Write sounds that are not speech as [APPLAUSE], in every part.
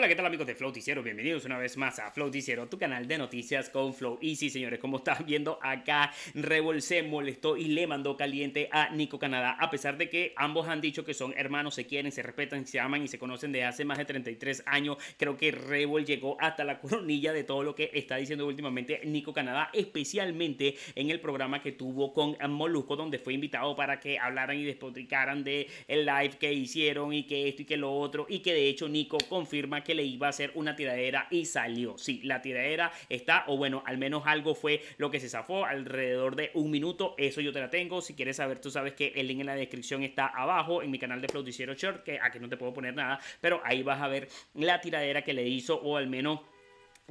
Hola, ¿qué tal amigos de Flow Bienvenidos una vez más a Flow tu canal de noticias con Flow. Y sí, señores, como están viendo acá, Revol se molestó y le mandó caliente a Nico Canadá. A pesar de que ambos han dicho que son hermanos, se quieren, se respetan, se aman y se conocen de hace más de 33 años, creo que Revol llegó hasta la [LAUGHS] coronilla de todo lo que está diciendo últimamente Nico Canadá, especialmente en el programa que tuvo con Molusco, donde fue invitado para que hablaran y despotricaran de el live que hicieron y que esto y que lo otro. Y que de hecho Nico confirma que le iba a hacer una tiradera y salió. Sí, la tiradera está, o bueno, al menos algo fue lo que se zafó, alrededor de un minuto. Eso yo te la tengo. Si quieres saber, tú sabes que el link en la descripción está abajo en mi canal de Flauticiero Short, que aquí no te puedo poner nada, pero ahí vas a ver la tiradera que le hizo, o al menos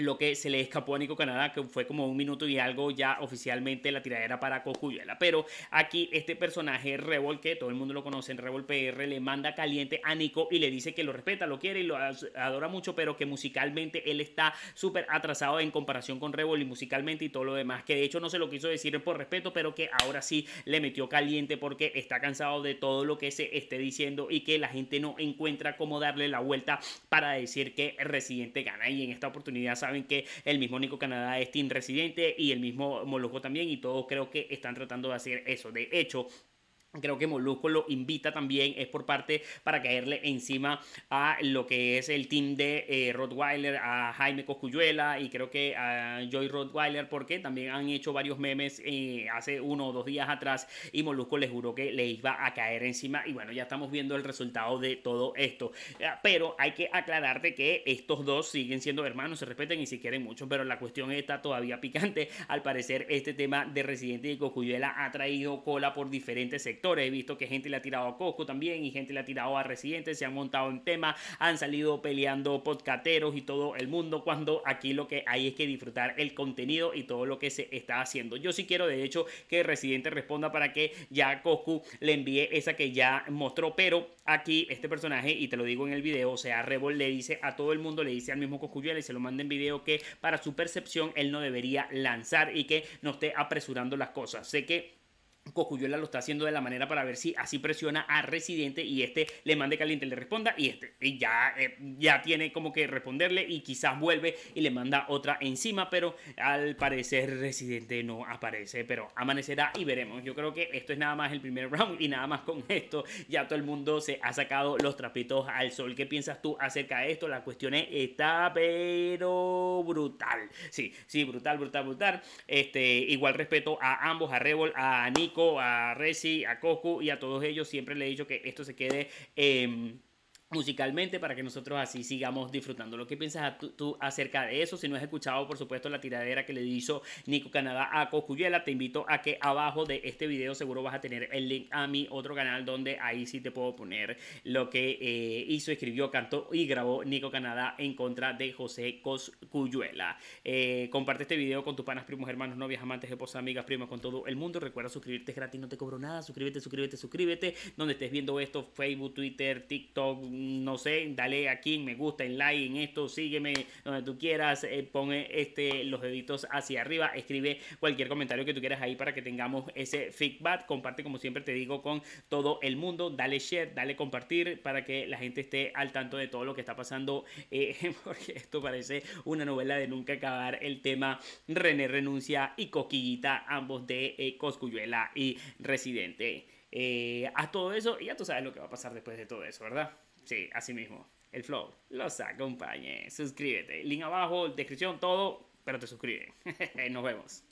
lo que se le escapó a Nico Canadá, que fue como un minuto y algo ya oficialmente la tiradera para Coscuyuela. Pero aquí este personaje, Revol, que todo el mundo lo conoce en Revol PR, le manda caliente a Nico y le dice que lo respeta, lo quiere y lo adora mucho, pero que musicalmente él está súper atrasado en comparación con Revol y musicalmente y todo lo demás. Que de hecho no se lo quiso decir por respeto, pero que ahora sí le metió caliente porque está cansado de todo lo que se esté diciendo y que la gente no encuentra cómo darle la vuelta para decir que Residente gana. Y en esta oportunidad, saben que el mismo Nico Canadá es Team Residente y el mismo Molojo también y todos creo que están tratando de hacer eso. De hecho, creo que Molusco lo invita también, es por parte para caerle encima a lo que es el team de eh, Rottweiler, a Jaime Coscuyuela y creo que a Joy Rottweiler, porque también han hecho varios memes eh, hace uno o dos días atrás y Molusco les juró que le iba a caer encima y bueno, ya estamos viendo el resultado de todo esto. Eh, pero hay que aclararte que estos dos siguen siendo hermanos, se respeten y si quieren mucho, pero la cuestión está todavía [LAUGHS] picante. Al parecer este tema de Residente y Coscuyuela ha traído cola por diferentes sectores He visto que gente le ha tirado a Coco también y gente le ha tirado a Residentes, se han montado en tema, han salido peleando podcateros y todo el mundo, cuando aquí lo que hay es que disfrutar el contenido y todo lo que se está haciendo. Yo sí quiero, de hecho, que Residente responda para que ya Coscu le envíe esa que ya mostró, pero aquí este personaje, y te lo digo en el video, o sea, Rebol le dice a todo el mundo, le dice al mismo Coscuyuela y se lo manda en video que para su percepción él no debería lanzar y que no esté apresurando las cosas. Sé que Cocuyola lo está haciendo de la manera para ver si así presiona a Residente y este le mande caliente, le responda y este ya, eh, ya tiene como que responderle y quizás vuelve y le manda otra encima, pero al parecer Residente no aparece, pero amanecerá y veremos. Yo creo que esto es nada más el primer [LAUGHS] round y nada más con esto ya todo el mundo se ha sacado los trapitos al sol. ¿Qué piensas tú acerca de esto? La cuestión es, está pero brutal. Sí, sí, brutal, brutal, brutal. Este, igual respeto a ambos, a Rebel, a Nico a Resi, a Koku y a todos ellos siempre le he dicho que esto se quede... Eh, musicalmente para que nosotros así sigamos disfrutando. ¿Lo que piensas tú, acerca de eso? Si no has escuchado, por supuesto, la tiradera que le hizo Nico Canadá a Coscuyela, te invito a que abajo de este video seguro vas a tener el link a mi otro canal donde ahí sí te puedo poner lo que eh, hizo, escribió, cantó y grabó Nico Canadá en contra de José Coscuyuela. Eh, comparte este video con tus panas, primos, hermanos, novias, amantes, esposas, amigas, primos con todo el mundo. Recuerda suscribirte es gratis, no te cobro nada. Suscríbete, suscríbete, suscríbete. Donde estés viendo esto, Facebook, Twitter, TikTok, no sé, dale aquí en me gusta, en like, en esto, sígueme donde tú quieras, pone eh, pon eh, este, los deditos hacia arriba, escribe cualquier comentario que tú quieras ahí para que tengamos ese feedback, comparte como siempre te digo con todo el mundo, dale share, dale compartir para que la gente esté al tanto de todo lo que está pasando, eh, [LAUGHS] porque esto parece una novela de nunca acabar, el tema René renuncia y coquillita, ambos de Cosculluela y Residente. Eh, a todo eso, y ya tú sabes lo que va a pasar después de todo eso, ¿verdad? Sí, así mismo. El flow. Los acompañe. Suscríbete. Link abajo, descripción, todo. Pero te suscribes. [LAUGHS] Nos vemos.